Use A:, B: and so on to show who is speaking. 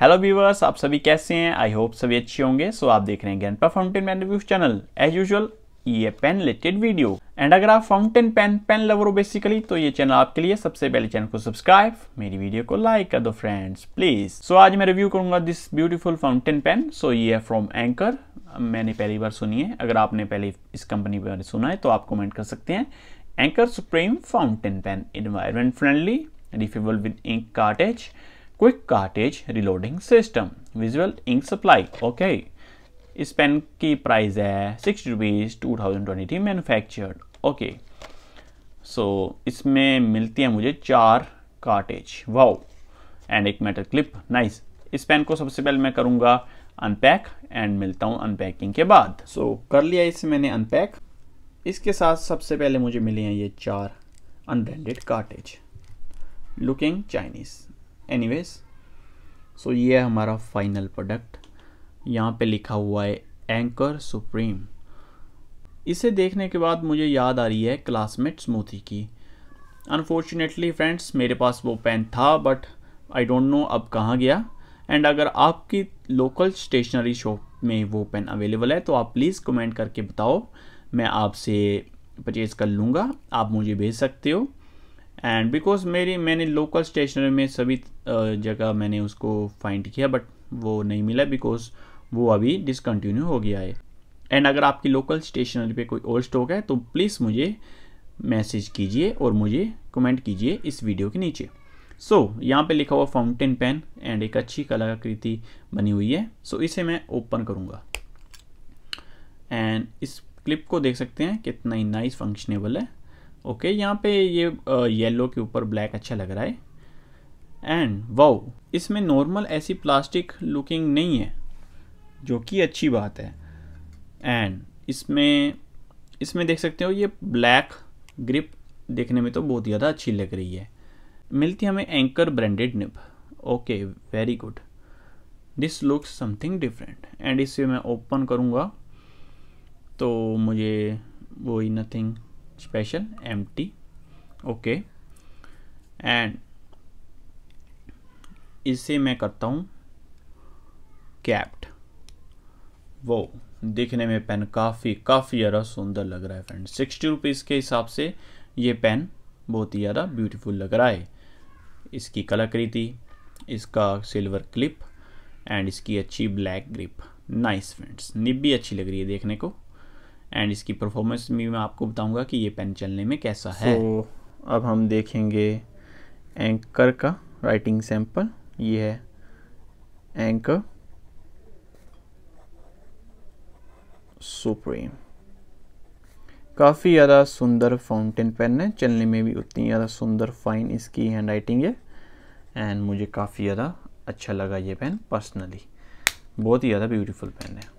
A: hello viewers आप सभी कैसे हैं आई होप सभी अच्छे होंगे सो so, आप देख रहे हैं गनपा fountain pen reviews channel as usual ये पेन रिलेटेड वीडियो एंड अगर आप फाउंटेन पेन पेन लवर हो बेसिकली तो ये चैनल आपके लिए सबसे पहले चैनल को सब्सक्राइब मेरी वीडियो को लाइक कर दो फ्रेंड्स प्लीज सो so, आज मैं रिव्यू करूंगा this beautiful fountain pen so ये है फ्रॉम एंकर मैंने पहली बार सुनी है अगर आपने पहले इस कंपनी के बारे सुना है तो आप कॉमेंट कर सकते हैं anchor supreme fountain pen environment friendly refillable with ink cartridge quick cartridge reloading system visual ink supply okay इस पेन की प्राइस है sixty rupees two thousand twenty three manufactured okay so इसमें मिलती है मुझे चार कार्टेज वाओ एंड एक metal clip nice इस पेन को सबसे पहले मैं करूँगा अनपैक एंड मिलता हूँ अनपैकिंग के बाद सो so, कर लिया इसे मैंने अनपैक इसके साथ सबसे पहले मुझे मिले हैं ये चार unbranded cartridge looking Chinese anyways so ये है हमारा फाइनल प्रोडक्ट यहाँ पे लिखा हुआ है एंकर सुप्रीम इसे देखने के बाद मुझे याद आ रही है क्लासमेट स्मूथी की अनफॉर्चुनेटली फ्रेंड्स मेरे पास वो पेन था बट आई डोंट नो अब कहाँ गया एंड अगर आपकी लोकल स्टेशनरी शॉप में वो पेन अवेलेबल है तो आप प्लीज़ कमेंट करके बताओ मैं आपसे परचेज़ कर लूँगा आप मुझे भेज सकते हो एंड बिकॉज मेरी मैंने लोकल स्टेशनरी में सभी जगह मैंने उसको फाइंड किया बट वो नहीं मिला बिकॉज वो अभी डिसकन्टिन्यू हो गया है एंड अगर आपकी लोकल स्टेशनरी पे कोई और स्टॉक है तो प्लीज़ मुझे मैसेज कीजिए और मुझे कमेंट कीजिए इस वीडियो के नीचे सो so, यहाँ पे लिखा हुआ फाउंटेन पेन एंड एक अच्छी कलाकृति बनी हुई है सो so, इसे मैं ओपन करूँगा एंड इस क्लिप को देख सकते हैं कितना ही नाइस फंक्शनेबल है ओके यहाँ पे ये येलो के ऊपर ब्लैक अच्छा लग रहा है एंड वाओ इसमें नॉर्मल ऐसी प्लास्टिक लुकिंग नहीं है जो कि अच्छी बात है एंड इसमें इसमें देख सकते हो ये ब्लैक ग्रिप देखने में तो बहुत ज़्यादा अच्छी लग रही है मिलती हमें anchor branded nib okay very good this looks something different and इसे मैं ओपन करूँगा तो मुझे वही nothing special empty okay and इसे मैं करता हूँ कैप्ट वो दिखने में पेन काफ़ी काफ़ी ज़्यादा सुंदर लग रहा है फ्रेंड सिक्सटी रुपीज़ के हिसाब से ये पेन बहुत ही ज़्यादा ब्यूटीफुल लग रहा है इसकी कलाकृति इसका सिल्वर क्लिप एंड इसकी अच्छी black grip nice friends nib भी अच्छी लग रही है देखने को एंड इसकी परफॉर्मेंस भी मैं आपको बताऊंगा कि ये पेन चलने में कैसा so, है अब हम देखेंगे एंकर का राइटिंग सैम्पल ये है एंकर सुप्रीम काफ़ी ज़्यादा सुंदर फाउंटेन पेन है चलने में भी उतनी ज़्यादा सुंदर फाइन इसकी हैंड राइटिंग है एंड मुझे काफ़ी ज़्यादा अच्छा लगा ये पेन पर्सनली बहुत ही ज़्यादा ब्यूटीफुल पेन है